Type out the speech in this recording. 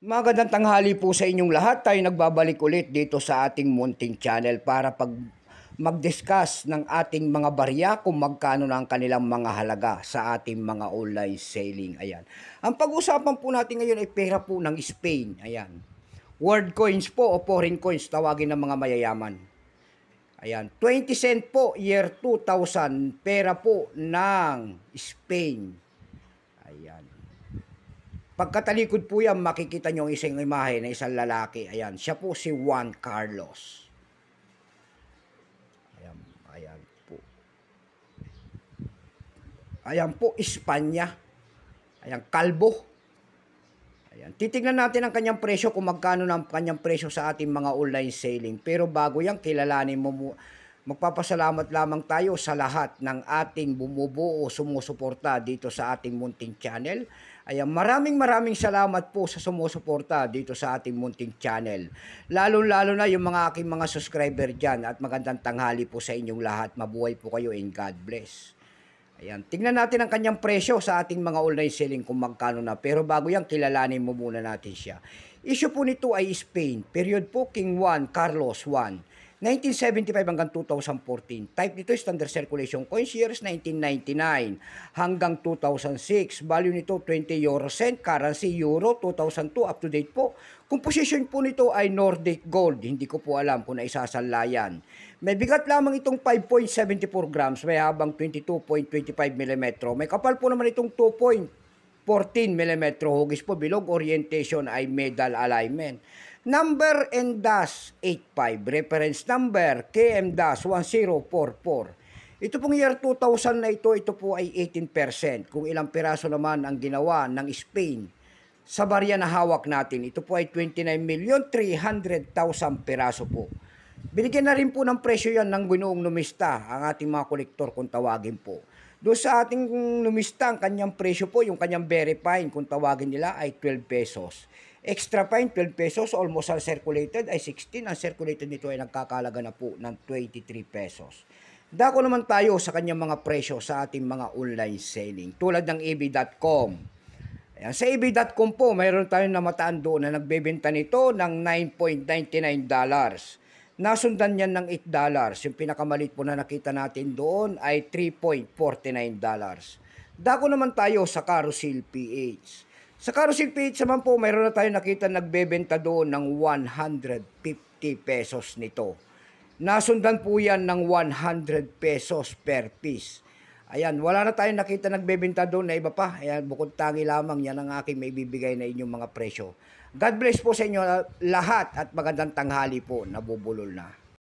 Magandang tanghali po sa inyong lahat. Tayo nagbabalik ulit dito sa ating Munting Channel para pag mag-discuss ng ating mga barya kung magkano na ang kanilang mga halaga sa ating mga online selling. Ayan. Ang pag-usapan po natin ngayon ay pera po ng Spain. Ayan. World coins po o foreign coins tawagin ng mga mayayaman. Ayan. 20 cent po year 2000 pera po ng Spain. Ayan. Pagkatalikod po yan, makikita nyo ang isang imahe na isang lalaki. Ayan, siya po si Juan Carlos. Ayan, ayan po. Ayan po, Espanya. Ayan, kalbo. Ayan. Titignan natin ang kanyang presyo kung magkano ng kanyang presyo sa ating mga online selling. Pero bago yan, kilalanin mo, mo Magpapasalamat lamang tayo sa lahat ng ating bumubuo, sumusuporta dito sa ating munting channel. Ayan, maraming maraming salamat po sa sumusuporta dito sa ating munting channel. Lalo-lalo na yung mga aking mga subscriber dyan at magandang tanghali po sa inyong lahat. Mabuhay po kayo and God bless. Ayan, tingnan natin ang kanyang presyo sa ating mga online selling kung magkano na. Pero bago yan, kilalanin mo muna natin siya. Issue po nito ay Spain. Period po, King 1, Carlos 1. 1975 hanggang 2014. Type nito is standard circulation coins years 1999 hanggang 2006. Value nito 20 euro cent, currency euro 2002 up to date po. Composition po nito ay Nordic gold. Hindi ko po alam kung naisasala yan. May bigat lamang itong 5.74 grams, may habang 22.25 mm. May kapal po naman itong 2.14 mm hugis po bilog orientation ay medal alignment. Number and dash 85, reference number KM-1044. Ito pong year 2000 na ito, ito po ay 18%. Kung ilang piraso naman ang ginawa ng Spain sa barya na hawak natin, ito po ay 29,300,000 piraso po. Binigyan na rin po ng presyo yan ng ginoong numista, ang ating mga kolektor kung tawagin po. Doon sa ating numista, ang kanyang presyo po, yung kanyang very fine, kung tawagin nila, ay 12 pesos. Extra fine, 12 pesos, almost uncirculated ay 16. Ang circulated nito ay nagkakalaga na po ng 23 pesos. Dako naman tayo sa kanyang mga presyo sa ating mga online selling, tulad ng ebi.com. sa ebi.com po, mayroon tayong namataan doon na nagbebenta nito ng 9.99 dollars. Nasundan yan ng 8 dollars. Yung pinakamalit po na nakita natin doon ay 3.49 dollars. Dako naman tayo sa Carousel PH. Sa Carousel PH naman po, mayroon na tayo nakita nagbebenta doon ng 150 pesos nito. Nasundan po yan ng 100 pesos per piece. Ayan, wala na tayong nakita nagbebenta doon na iba pa. Ayan, bukod tangi lamang, yan ang aking may bibigay na inyong mga presyo. God bless po sa inyo ah, lahat at magandang tanghali po. Nabubulol na.